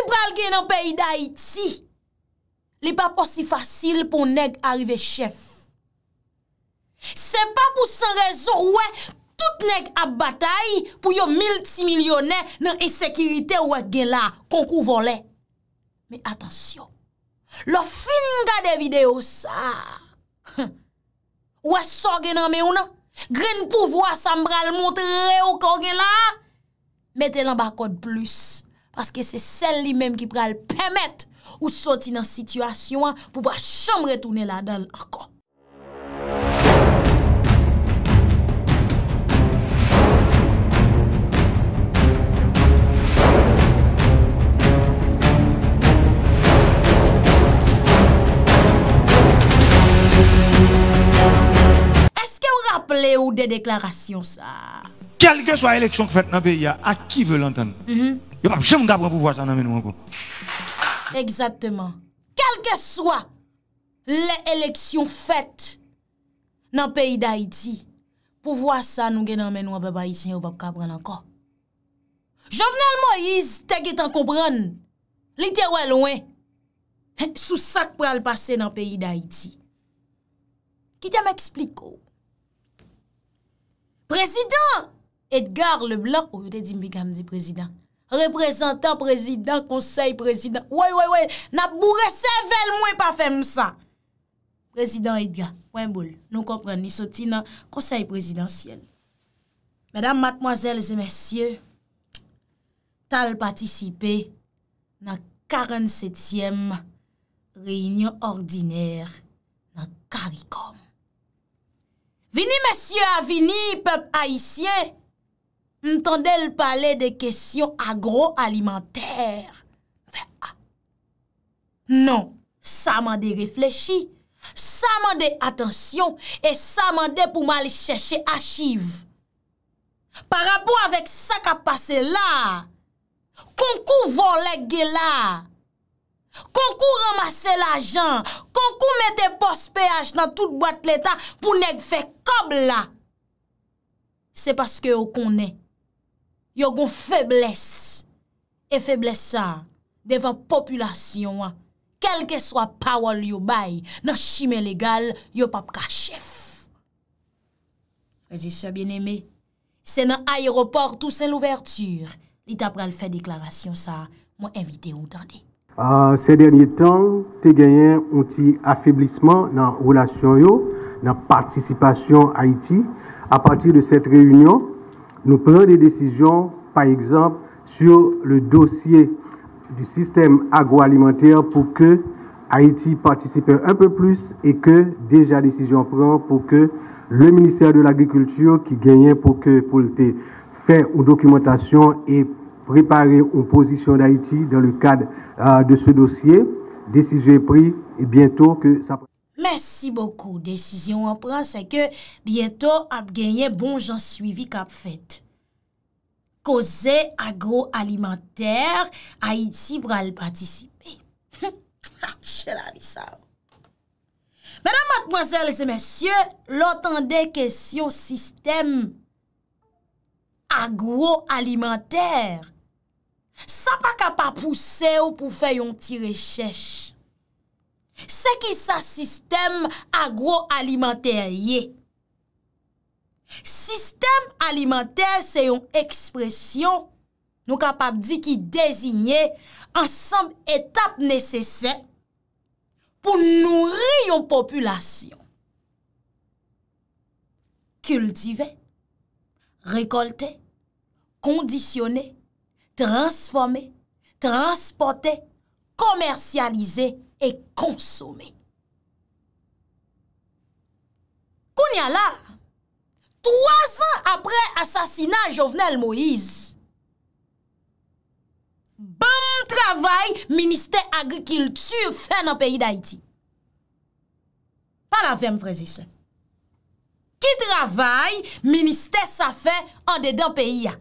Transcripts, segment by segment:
Sibral gen nan peyi da iti, li pa posi fasil pou neg arive chef. Se pa pou se rezo, wè, tout neg a batay pou yo mil ti milyonè nan esekirite wè gen la, konkou volè. Me atensyon, lo fin ga de video sa. Wè so gen nan me ou nan, gren pou vwa Sambral montre re ou kon gen la, mette lan bakot plus. Aske se sel li menm ki pral pemet ou soti nan sityasyon pou pa chanm retounen la dan l akon. Eske ou rappele ou de deklarasyon sa? kelke swa eleksyon fèt nan peyi ya, a ki vè l'entèn? Yo, ap jèm gèm gèm pou vò sa nan menou an kon. Eksatèman. Kelke swa lè eleksyon fèt nan peyi d'Haïti, pou vò sa nou gèm nan menou an beba isen yo bèm kèm gèm an kon. Jovenel Moïse, te gèm tan kòbran, litè wè lò wè, sou sak pral pasè nan peyi d'Haïti. Ki dèm eksplik kon? Oh? Prezident, Edgar le Blanc ou yote di mbe gam di prezident. Reprezentant prezident, konsey prezident. Ouè ouè ouè, nan bourre sevel mwen pa fem sa. Prezident Edgar, wè mboul, nou kompren ni soti nan konsey prezident sien. Mèdam matmoazèl zè mèsyè, tal patisipe nan 47èm reynyon ordiner nan karikom. Vini mèsyè avini, pep haisyèn, mtande l pale de kesyon agro-alimenter. Fè a. Ah. Non, sa mande reflechi, sa mande atensyon, e sa mande pou ma li chèche achiv. Parabo avèk sa ka pase la, konkou vò lèk gè la, konkou ramase l'ajan, konkou mette pospeyaj nan tout boite l'Etat pou nèk fè kob la. Fè a. Se paske yo konè, yo goun feblesse e feblesse a devan populasyon a, kelke swa pawal yo bay nan shime legal yo pap ka chef. Mezi se bieneme, se nan ayeroport ou se l'ouverture, li tap pral fe deklarasyon sa, mwen evite ou dani. A ah, se denye tan, te genyen onti afiblisman nan relasyon yo, nan participasyon Haiti, a pati de set reyunyon, Nous prenons des décisions, par exemple, sur le dossier du système agroalimentaire pour que Haïti participe un peu plus et que déjà décision prend pour que le ministère de l'Agriculture qui gagnait pour que pour le fait une documentation et préparer une position d'Haïti dans le cadre euh, de ce dossier. Décision est prise et bientôt que ça Mersi bokou, desisyon w ap pran se ke bieto ap genye bon jan suivi kap fet. Koze agroalimenter, a iti pral patisipe. Che la vi sa ou. Mèdam matmozèl se mèsyè, lotan de kèsyon sistem agroalimenter. Sa pa kap ap pousse ou pou fè yon ti rechèche. Se ki sa sistem agro-alimenter ye. Sistem alimenter se yon ekspresyon nou kapap di ki dezigne ansan etap nesesen pou nourri yon populasyon. Kultive, rekolte, kondisyone, transforme, transporte, komersyalize. E konsome. Koun ya la, Troaz an apre asasina Jovenel Moïse, Boun travay, Ministè agrikil tsu fè nan peyi d'Haïti. Par la fèm frezise. Ki travay, Ministè sa fè an dedan peyi ya.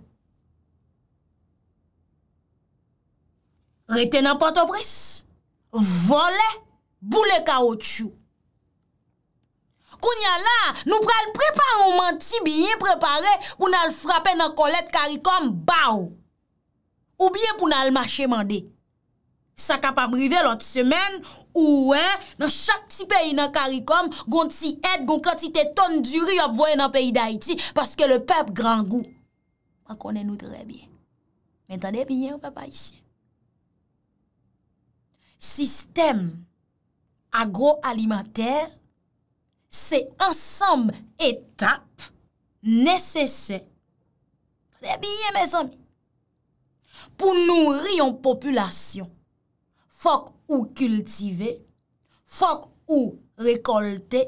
Retè nan pantoprisse. Vole, boule kao tchou. Kou nyan la, nou pral prepare ou manti biye prepare pou nan frapen nan kolet karikom, bau. Ou biye pou nan almache mande. Sa kapabrive lot semen, ou wè, nan chak ti peyi nan karikom, gon ti et, gon kan ti te ton duri yop voye nan peyi da iti, paske le pep gran gou. Ma konen nou tre biye. Men tade biye ou pepa isye? Sistem agro-alimenter se ansambe etap nesesè. Pou nou ryon populasyon, fok ou kultive, fok ou rekolte,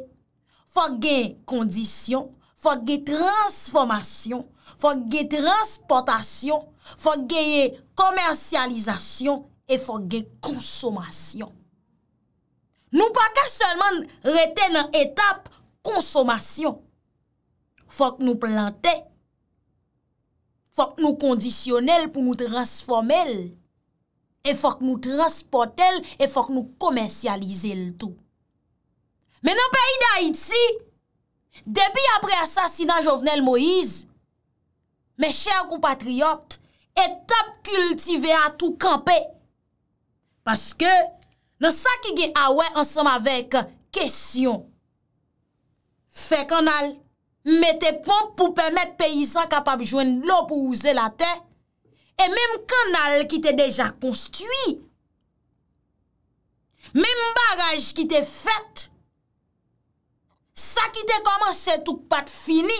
fok gen kondisyon, fok gen transformasyon, fok gen transportasyon, fok gen komersyalizasyon, e fok gen konsomasyon. Nou pa ka selman reten nan etap konsomasyon. Fok nou plante, fok nou kondisyonel pou nou transformel, e fok nou transportel, e fok nou komensyalize l'tou. Men an peyi da iti, debi apre asasina Jovenel Moïse, men chèr kou patriyot, etap kultive a tou kampe, Paske nan sa ki ge awè ansam avèk kèsyon, fè kanal metè pon pou pèmèt pèyisan kapap jwen lò pou ouze la tè, e mèm kanal ki te dejan konstwi, mèm bagaj ki te fèt, sa ki te komanse touk pat fini,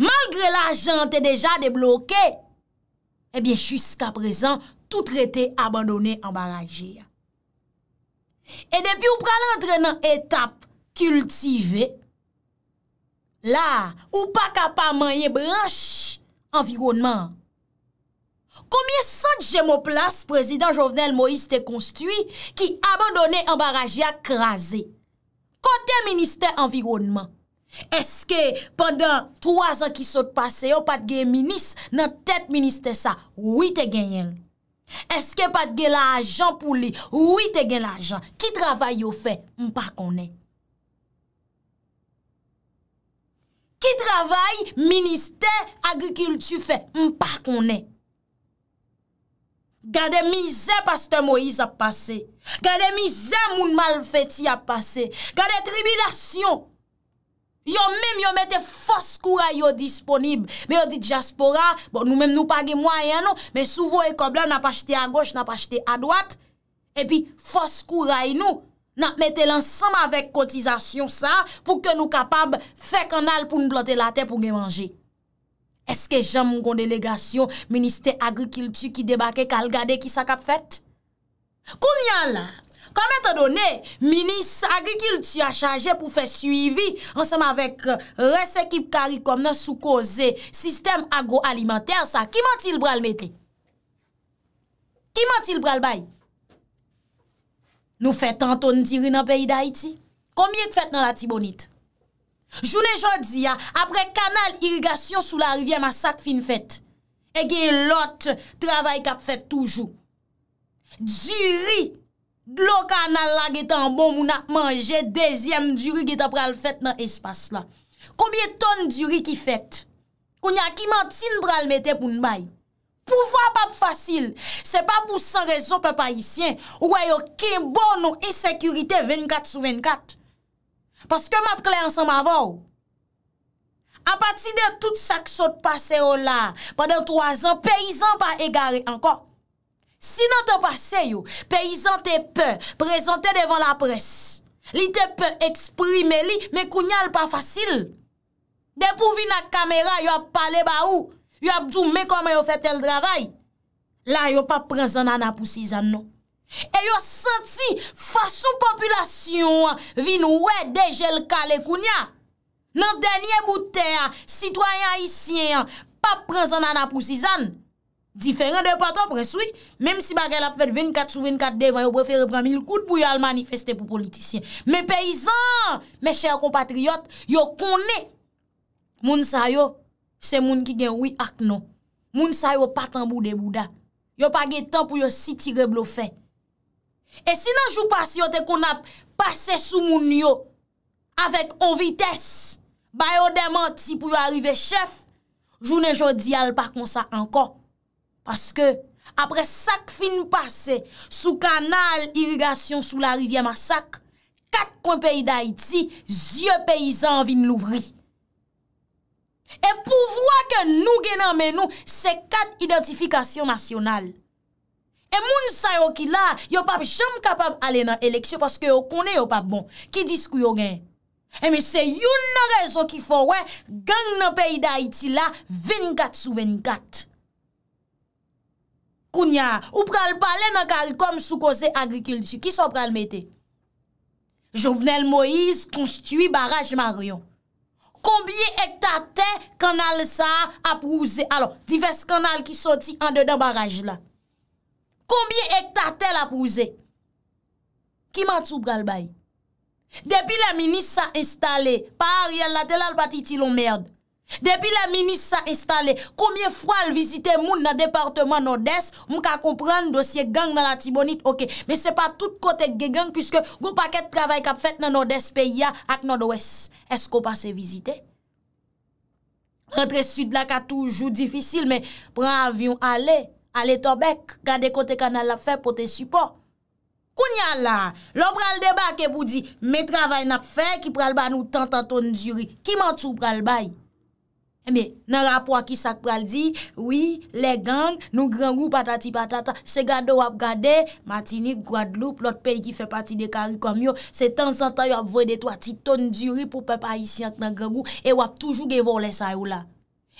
malgre la jan te dejan deblokè, e bie chuska prezant, tout rete abandone ambaraje ya. E depi ou pral entre nan etap kultive, la ou pa kapaman ye branche environnement. Komiye sot jemoplas prezident Jovenel Moïse te konstui ki abandone ambaraje ya krasi? Kote minister environnement, eske pandan 3 an ki sot pase yo pat genye minis nan tet minister sa wite genyenl. Eske pat gen la ajan pou li, wite gen la ajan, ki travay yo fe, mpa konen. Ki travay, minister, agrikultu fe, mpa konen. Gade mize paste Moïse ap pase, gade mize moun mal feti ap pase, gade tribilasyon. Yo mèm yo mète fos kou ray yo disponib. Mè yo di diaspora, bon nou mèm nou page mwayen nou, mè souvo ekob la, na pa chete a goch, na pa chete a doat, epi fos kou ray nou, nan mète lansam avèk kotizasyon sa, pou ke nou kapab fèk an al pou nou blote la te pou gen manje. Eske jan moun kon delegasyon, minister agri kiltu ki debake kal gade ki sa kap fèt? Koumyan lan? Kome te donè, minis agrikil ti a chanje pou fè suivi ansèm avèk euh, resekip karikom nan soukoze sistem agroalimentèr sa, ki man ti l bral metè? Ki man ti l bral bay? Nou fèt an ton diri nan peyi da iti? Komiè k fèt nan la tibonit? Jounè jòdzi ya, apre kanal irigasyon sou la rivye masak fin fèt, e gen lot travay kap fèt toujou. Diri, Loka nan la getan bon moun ap manje, dezyem djuri getan pral fèt nan espas la. Koubyen ton djuri ki fèt? Kounya ki mantin pral metè pou n'bay? Poufwa pa p'fasil, se pa pou san rezon pe pa isyen, ouwayo ke bon nou e sekurite 24 sou 24. Paske map klay ansan ma vò. A pati de tout sak sot pase yo la, padan 3 an, peyizan pa egare ankon. Si nan te pase yo, peyizan te pe, prezante devan la pres, li te pe eksprime li, me kounyal pa fasil. Depou vi nan kamera, yo ap pale ba ou, yo ap djoume koman yo fe tel dravay. La yo pa prezant nan apousizan nou. E yo senti fason populasyon vin oue dejel kale kounya. Nan denye bouten, sitwayan isyen, pa prezant nan apousizan nou. Diferen de paton preswi Mem si bagel ap fet 24 sou 24 devan Yo prefere bramil kout pou yo almanifeste pou politisyen Me peyizan Me chèr compatriot Yo konè Moun sa yo Se moun ki gen oui ak non Moun sa yo patan bou de bouda Yo pagè tan pou yo sitire blofè E sinan jou pas yote kon ap Pase sou moun yo Avèk o vites Bayo demant si pou yo arrive chef Jounen jou dial pa konsa ankon Aske apre sak fin pase sou kanal irigasyon sou la rivye masak, kak kon peyi da iti, zye peyizan vin louvri. E pou vwa ke nou genan men nou, se kat identifikasyon masyonal. E moun sa yo ki la, yo pap chanm kapab ale nan eleksyon paske yo kone yo pap bon, ki dis kou yo gen. E mi se yon nan rezon ki fwa we, gang nan peyi da iti la, 24 sou 24. Kounya, ou pral pale nan kal kom soukose agrikultur, ki sou pral mette? Jouvenel Moïse konstuit baraj Marion. Kombye hektar tel kanal sa ap rouse? Alon, divers kanal ki soti an dedan baraj la. Kombye hektar tel ap rouse? Ki man sou pral bay? Depi la mini sa instale, pa a riel la tel al pati ti lon merd. Depi la minis sa installe, koumye fwa l vizite moun nan departement nan des, moun ka kompran dosye gang nan la tibonit. Ok, men se pa tout kote gen gang, pwiske goun paket travay kap fet nan nan des peya ak nan do es. Esko pa se vizite? Entre sud la ka toujou difisil, men pran avyon ale, ale tobek, kade kote kanal ap fe pou te supo. Koun ya la, lop pral deba ke pou di, men travay nap fe ki pral ba nou tantan ton djuri, ki mantou pral bay? Mè, eh nan rap wakis ak pral di, wii, le gang, nou grangou patati patata, se gade wap gade, Matini, Gwadloup, lot peyi ki fe pati de kari kom yo, se tan zantan wap vwede to a tit ton diri pou pepa isi ak nan grangou, e wap toujou ge volen sa yo la.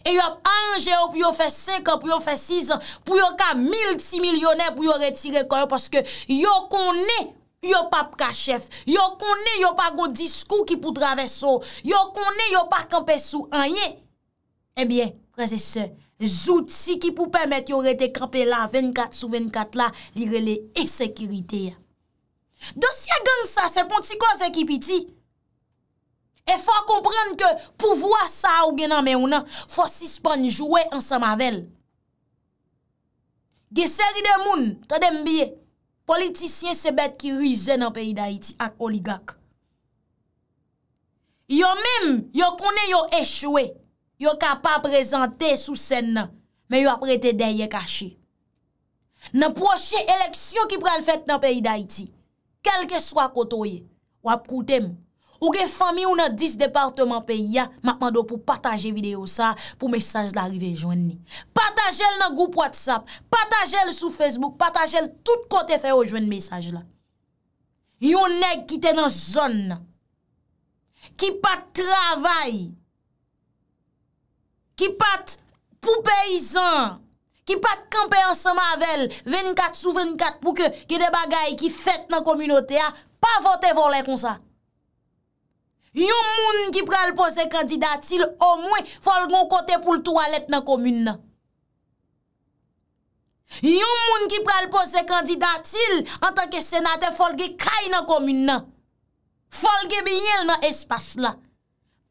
E wap anje yo pou yo fe sek an, pou yo fe siz an, pou yo ka mil ti milyonè pou yo retire kon yo, paske yo konè, yo pap ka chef, yo konè, yo pa go diskou ki pou drave so, yo konè, yo pa kampe sou anye, Ebyè, eh prese se, zouti ki pou pèmèt yo rete krepe la 24 sou 24 la li rele e sekirite ya. Dosye gen sa, se pon ti ko zekipiti. E fa komprenn ke pouvoa sa ou genan men ou nan, fa sispanjouè an samavel. Gese ridè moun, ta dembyè, politisyen se bet ki rize nan peyi da iti ak oligak. Yo mèm, yo konè yo echouè. yo ka pa prezante sou sen nan, men yo ap rete deye kache. Nan proche eleksyon ki prel fèt nan peyi da iti, kelke swa koto ye, wap koutem, ou ge fami ou nan dis departement peyi ya, makman do pou pataje video sa, pou mesaj la rive jwen ni. Pataje el nan goup WhatsApp, pataje el sou Facebook, pataje el tout kote fe yo jwen mesaj la. Yon neg ki te nan zon nan, ki pa travay, ki pat pou peyizan, ki pat kampe ansama vel, 24 sou 24 pou ke ge de bagay ki fet nan komunote a, pa vote volen kon sa. Yon moun ki pral pose kandidatil, o mwen fol gon kote pou l toalet nan komun nan. Yon moun ki pral pose kandidatil, an tanke senate folge kay nan komun nan. Folge binye nan espas la.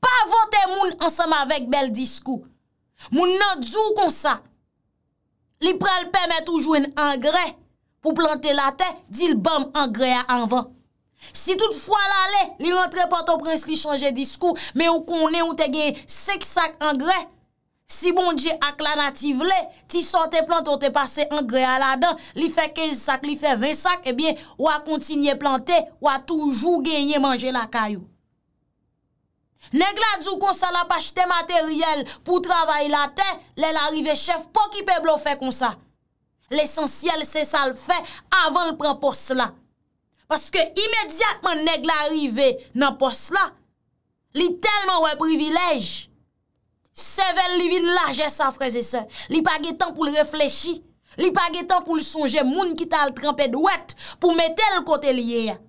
Pa vote moun ansama vek bel diskou. Moun nan dzou kon sa, li prel pèmè toujou en angrè pou plante la te, di l'bam angrè anvan. Si tout fwa la le, li rentre porto prens li chanje diskou, me ou konè ou te genye sek sak angrè, si bon di ak la nativ le, ti sote plante ou te pase angrè ala dan, li fe kez sak, li fe ve sak, ebyen eh ou a kontinye plante, ou a toujou genye manje la kayou. Neg la djou konsa la pa chete materyel pou travay la te, le la rive chef po ki pe blo fe konsa. L'esensyel se sa l'fe avan l'prempos la. Paske imediatman neg la rive nan pos la, li telman wè privilej. Sevel li vi n'laje sa fraze se, li page tan pou l'reflechi, li page tan pou l'sonje moun ki ta l'trampèd wèt pou mette l'kote liye ya.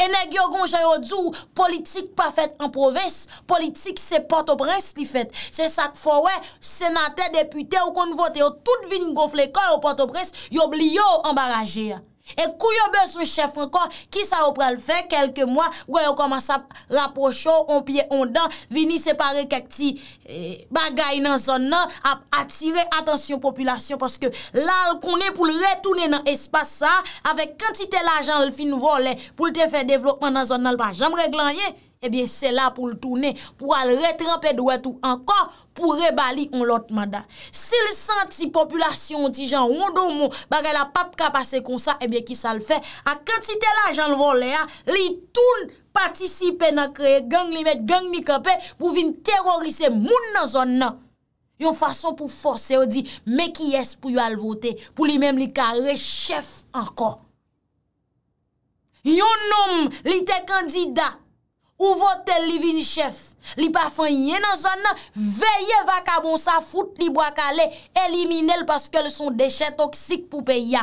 Enè gyo gon jè yo djou politik pa fèt an provès, politik se patopres li fèt. Se sak fò wè, senatè deputè ou kon votè yo, tout vin gon flè kòy ou patopres, yo bli yo ambarajè. E kou yo bez un chef ankon ki sa ou pral fe, kelke mwa, wè yo koman sa raposho, on piye, on dan, vini separe kak ti bagay nan zon nan, ap atire, atensyon populasyon. Paske la l konen pou l retounen nan espasa, avek kantite l ajan l fin vo non, le pou l te fe devlopman nan zon nan l pa jam reglan ye. ebyen eh se la pou l toune, pou al retrempe dwe tou anko, pou rebali on lot manda. Se l senti populasyon ti jan, wando mou, baga la pap ka pase kon sa, ebyen eh ki sa l fe, a kantite la jan l vo le a, ah, li toune patisipe nan kre, gang li met, gang ni kape, pou vin terorise moun nan zon nan. Yon fason pou force, se yo di, meki yes pou yo al vote, pou li men li ka rechef anko. Yon nom li te kandida, Ou vote li vin chèf, li pa fanyen nan zon nan, veye vaka bon sa foute li bo akale, elimine l paske l son dechè toksik pou pe ya.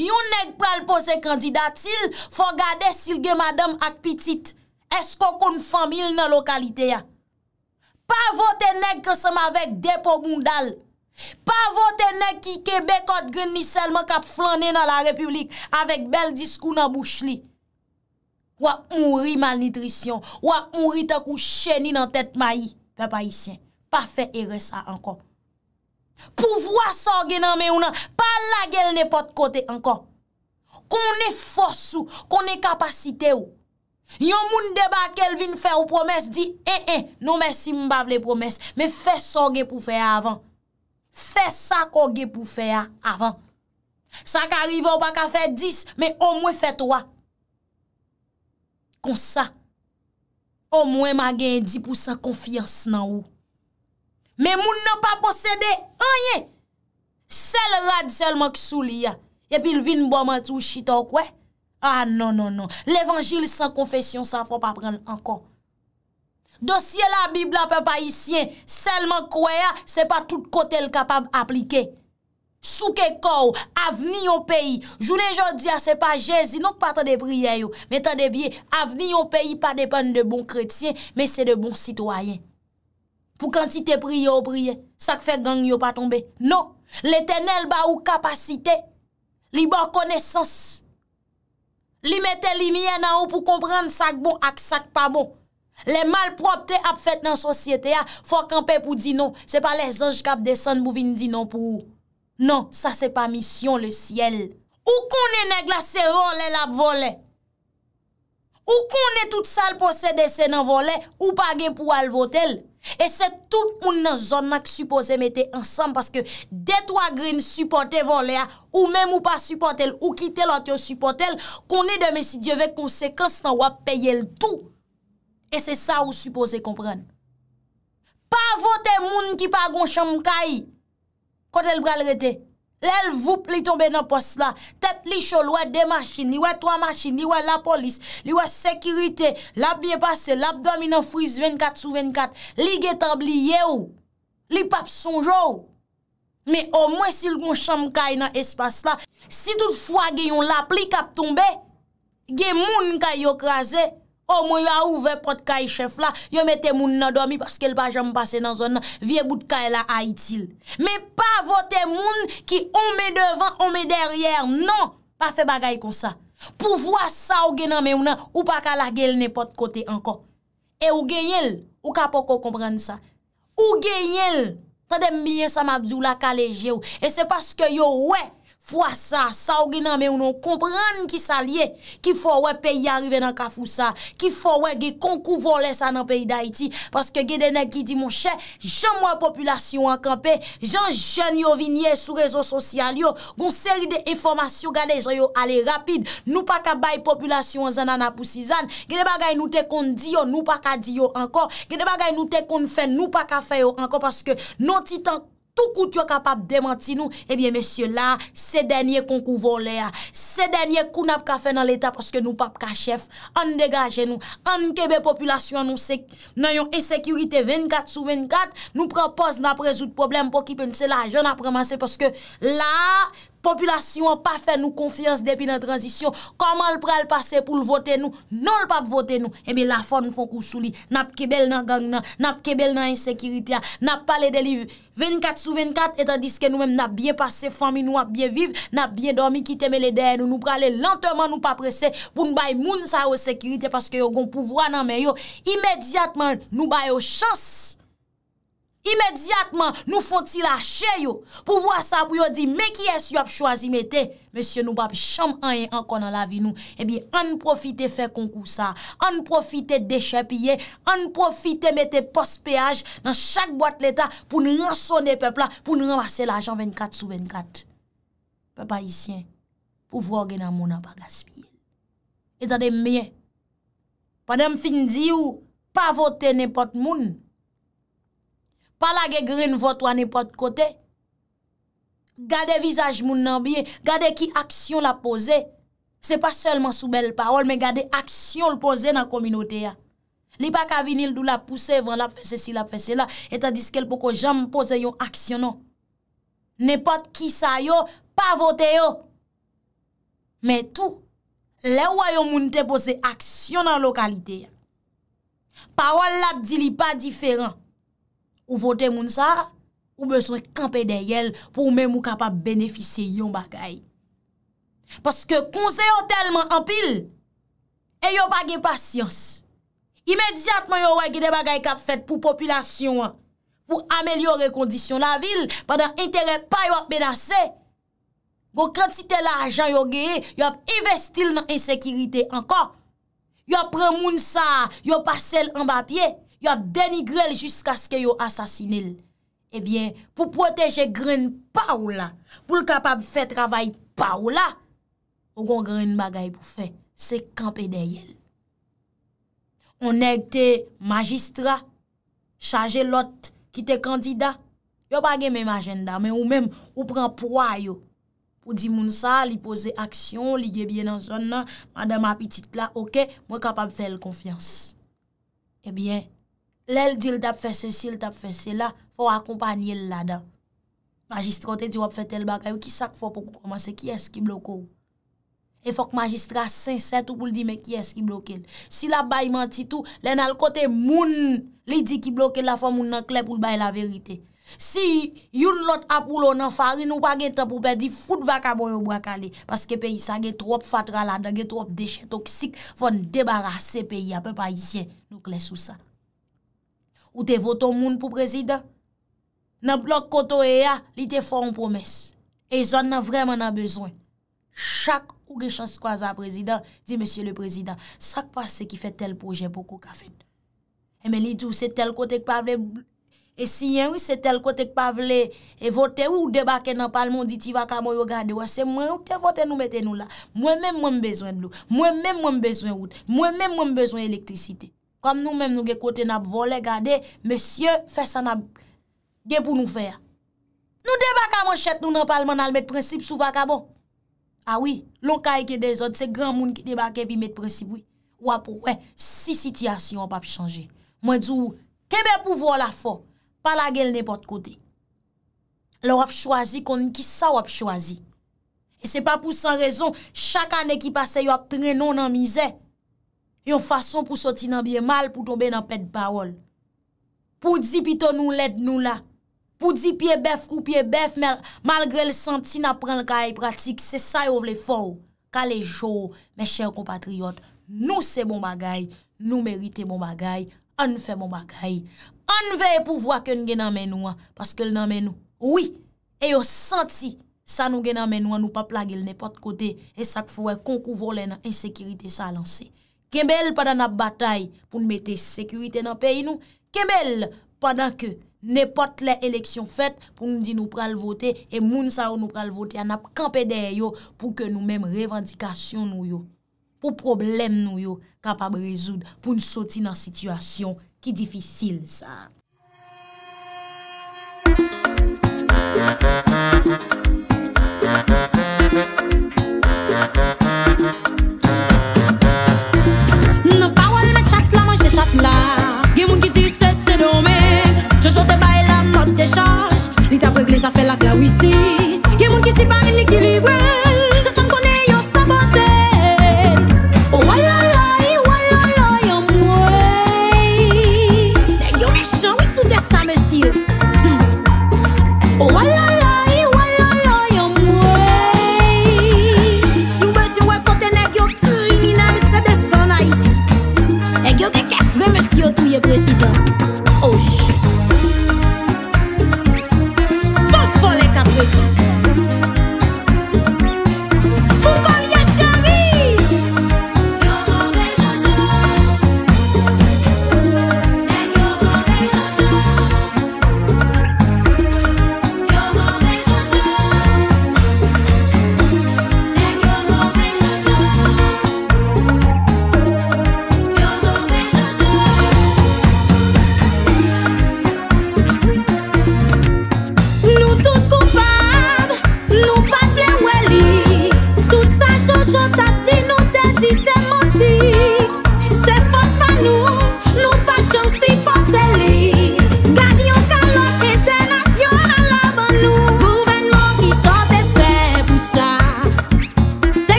Yon neg pral pose kandidatil, fò gade silge madame akpitit, esko kon fomil nan lokalite ya. Pa vote neg kè seman vek depo moun dal, pa vote neg ki kebekot gen ni selman kap flanè nan la republik, avèk bel diskou nan bouch li. Ou a mouri mal nitrisyon, ou a mouri ta kou cheni nan tet ma yi, pa pa yi sien, pa fe ere sa ankom. Pou vwa soge nan me ou nan, pa la gel ne pot kote ankom. Kon e fos ou, kon e kapasite ou. Yon moun deba Kelvin fe ou promes di, en eh, en, eh, nou mersi mbav le promes, me fe soge pou fe a avan. Fe sa koge pou fe a avan. Sa ka rive ou pa ka fe dis, me omwe fe to a. Kon sa, o mwen ma gen di pou sa konfians nan ou. Me moun nan pa posede anye. Sel rad selman kisou li ya. Epi l vin bo mati ou chita ou kwe. Ah non, non, non. L evanjil san konfesyon sa fwa pa pren ankon. Dosye la bibla pe pa isyen. Selman kwe ya, se pa tout kote l kapab aplike. Souke kou, avni yon peyi, jounen jodia se pa jezi, nouk patan de priye yo, metan de biye, avni yon peyi pa depan de bon kretien, me se de bon sitwayen. Pou kantite priye yo priye, sak fek gang yo pa tombe, non, le tenel ba ou kapasite, li ba konesans, li meten li miye nan ou pou komprende sak bon ak sak pa bon, le mal propte ap fet nan sosyete ya, ah, fwa kanpe pou di non, se pa le zanj kap desen bou vin di non pou ou, Non, sa se pa misyon le siel. Ou konen neg la se volen la volen? Ou konen tout sal posede se nan volen? Ou pa gen pou al votel? E se tout moun nan zonman ki suppose mette ansam paske detwa grin supporte volen ou men mou pa supportel ou kite lanteo supportel konen demesidyeve konsekans nan wap peye l tou. E se sa ou suppose kompren. Pa vote moun ki pa gon chanm kai. Kote l bral rete, l el voup li tombe nan pos la. Tet li sho l wad de machin, li wad 3 machin, li wad la polis, li wad sekirite, lap biye pase, lap domi nan fris 24 sou 24. Li ge tabli ye ou, li pap sonjou. Me o mwen si l gon chanm kay nan espas la. Si tout fwa ge yon lap li kap tombe, ge moun ka yo kaze. O mwen la ouve pot ka e chef la, yo me temoun nan do mi paske l pa jam pase nan zon nan, vie bout ka e la a itil. Me pa vote moun ki on me devan, on me deryèr, nan, pa fe bagay kon sa. Pou vwa sa ou gen nan me ou nan, ou pa ka la gel ne pot kote ankon. E ou gen yel, ou ka po ko komprende sa. Ou gen yel, ta dem biye sa mabzou la ka leje ou, e se paske yo wè. Fwa sa, sa ou genan me ou nou kompran ki sa liye, ki fwa we peyi arive nan kafou sa, ki fwa we ge konkou volen sa nan peyi da iti, paske ge dene ki di monshe, jan mwa populasyon ankanpe, jan jan yo vinye sou rezo sosyal yo, gon seri de informasyon gadej yo ale rapide, nou pa ka bay populasyon anzana nan apousizan, ge dene bagay nou te kon diyo, nou pa ka diyo ankon, ge dene bagay nou te kon fen, nou pa ka feyo ankon, paske nou ti tank, Tou kout yo kapap demanti nou, ebyen, eh monsye, la, se denye kou kou vole a. Ah, se denye kou nap ka fe nan l'Etat paske nou pap ka chef. An degaje nou. An kebe populasyon nou se... Nan yon esekyurite 24 sou 24, nou pre pos nan prezout problem pou ki pen se la jonna premanse paske la... Populasyon pa fe nou konfiyans depi nan tranzisyon. Koman l pral pase pou l vote nou? Non l pape vote nou. Eme eh la fon nou fon kousou li. Nap kebel nan gang nan, nap kebel nan insekiritya, nap pale delevi. 24 sou 24 etadiske nou men nap bien pase, fami nou ap bien vive, nap bien dormi, kiteme le deye nou. Nou prale lanteman nou pa prese pou nou bay moun sa o sekiritya paske yo gon pouvwa nan men yo. Imediatman nou bay o chans. imediatman nou fon ti la che yo, pou vwa sa pou yo di, me ki es yo ap chwazi mette, monsie nou bap chanm anye ankon an la vi nou, ebi eh an profite fe konkousa, an profite deche piye, an profite mette pospeyaj, nan chak bot leta, pou nou rasonne pepla, pou nou ramase la ajan 24 sou 24. Pe pa isyen, pou vwa gen a moun apagas piye. E zade mbeye, pa dem fin di yo, pa vote nepot moun, Pa la ge grene votwa nipot kote. Gade vizaj moun nan biye, gade ki aksyon la pose. Se pa selman sou bel parol, me gade aksyon la pose nan kominote ya. Li pa ka vinil dou la puse, van la pfese si la pfese la, etan diskel poko jam pose yon aksyon nan. Nipot ki sayo, pa vote yo. Me tou, le woyon moun te pose aksyon nan lokalite ya. Parol la di li pa diferan. Ou vote mounsa, ou beson kempe de yel pou mè mou kapap benefise yon bagay. Paske konseyo telman anpil, e yo bagay pasyans. Imediatman yo wè gede bagay kap fèt pou populasyon. Pou amelyore kondisyon la vil, padan entere pay wap menase. Gwantite l'ajan yo geye, yo ap investile nan ensekirite anka. Yo pre mounsa, yo pasel anbapye. yo ap denigre l jiska sk yo asasine l. Ebyen, eh pou proteje gren pa ou la, pou l kapab fè travay pa ou la, pou gon gren bagay pou fè, se kampe dey el. On e te magistra, chaje lot, kite kandida, yo bagen men magenda, men ou men ou pran pouwa yo. Pou di moun sa, li pose aksyon, li gebyen nan zon nan, madan ma apitit la, ok, mwen kapab fè l konfians. Ebyen, eh Lè l di l tap fè sè, si l tap fè sè la, fò akompanyè l lada. Majistrote di wap fè tel bagay, ki sak fò pou kou komanse, ki esk ki blokou? E fòk majistra sènsè tout pou l di men ki esk ki blokè l. Si l ap bay manti tout, lè nan l kote moun lidi ki blokè l la fò moun nan kle pou l bay la verite. Si youn lot ap wou lò nan farin ou pa gen tap ou pe di fout vaka bon yo brakale, paske peyi sa gen trop fatra lada, gen trop dechet toksik, fòn debarase peyi apè pa isye nou kle sou sa. Ou te voton moun pou prezidant. Nan blok koto e a, li te fon promes. E zon nan vreman nan bezwen. Chak ou ki chans kwa za prezidant, di monsye le prezidant, sak pa se ki fe tel proje pou kou ka fed. E men li tou se tel kote k pa vle, e si yon se tel kote k pa vle, e vote ou debake nan palmon ditiva ka moun yo gadewa, se mwen ou te vote nou meten nou la. Mwen men mwen bezwen dlou, mwen men mwen bezwen oud, mwen men mwen bezwen elektrisite. kom nou menm nou ge kote nap vole, gade, mesye fè sa nap ge pou nou fè ya. Nou debaka man chèt nou nan palman al met prinsip sou vakabon. Awi, ah loun kaye ke dezot, se gran moun ki debake pi met prinsip, oui. Wapo, wè, si sityasyon wap ap chanje. Mwen djou, kebe pou vola fò, pala gel nepot kote. Lò wap chwazi konn ki sa wap chwazi. E se pa pou san rezon, chaka ne ki pase yo ap trenon nan mizè. Yon fason pou soti nan biye mal pou tombe nan pet bawol. Pou di pito nou led nou la. Pou di piye bef kou piye bef men malgre l senti nan pren l kaje pratik. Se sa yon vle fow. Kale jo, men chèr kompatriot, nou se bon bagay, nou merite bon bagay, an fe bon bagay. An vey pou vwa ke nou gen nan menou an, paske l nan menou. Oui, e yon senti sa nou gen nan menou an, nou pa plage l nepot kote. E sak fwe konkou volen an, insekirite sa lanse. Kemel padan ap batay pou nou mette sekurite nan peyi nou. Kemel padan ke ne pat la eleksyon fet pou nou di nou pral vote e moun sa ou nou pral vote an ap kampede yo pou ke nou men revendikasyon nou yo. Po problem nou yo kapab rezoud pou nou soti nan situasyon ki difisil sa.